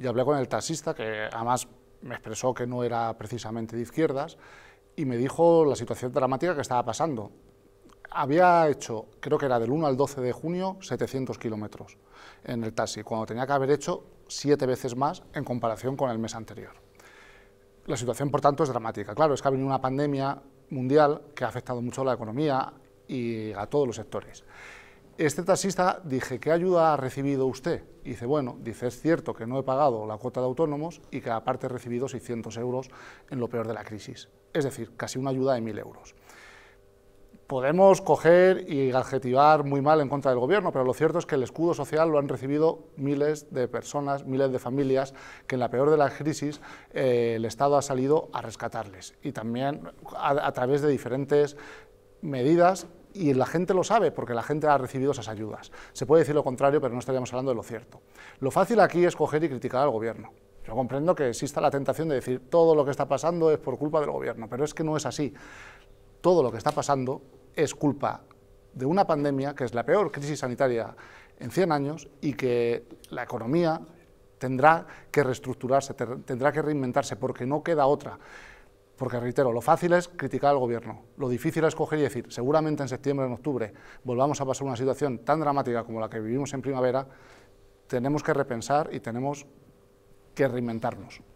y hablé con el taxista, que además me expresó que no era precisamente de izquierdas, y me dijo la situación dramática que estaba pasando. Había hecho, creo que era del 1 al 12 de junio, 700 kilómetros en el taxi, cuando tenía que haber hecho siete veces más en comparación con el mes anterior. La situación, por tanto, es dramática. Claro, es que ha venido una pandemia mundial que ha afectado mucho a la economía y a todos los sectores este taxista dije, ¿qué ayuda ha recibido usted? Y dice, bueno, dice, es cierto que no he pagado la cuota de autónomos y que aparte he recibido 600 euros en lo peor de la crisis. Es decir, casi una ayuda de 1.000 euros. Podemos coger y adjetivar muy mal en contra del gobierno, pero lo cierto es que el escudo social lo han recibido miles de personas, miles de familias, que en la peor de la crisis eh, el Estado ha salido a rescatarles. Y también a través de diferentes medidas y la gente lo sabe porque la gente ha recibido esas ayudas. Se puede decir lo contrario, pero no estaríamos hablando de lo cierto. Lo fácil aquí es coger y criticar al gobierno. Yo comprendo que exista la tentación de decir todo lo que está pasando es por culpa del gobierno, pero es que no es así. Todo lo que está pasando es culpa de una pandemia que es la peor crisis sanitaria en 100 años y que la economía tendrá que reestructurarse, tendrá que reinventarse porque no queda otra. Porque, reitero, lo fácil es criticar al gobierno, lo difícil es coger y decir, seguramente en septiembre, o en octubre, volvamos a pasar una situación tan dramática como la que vivimos en primavera, tenemos que repensar y tenemos que reinventarnos.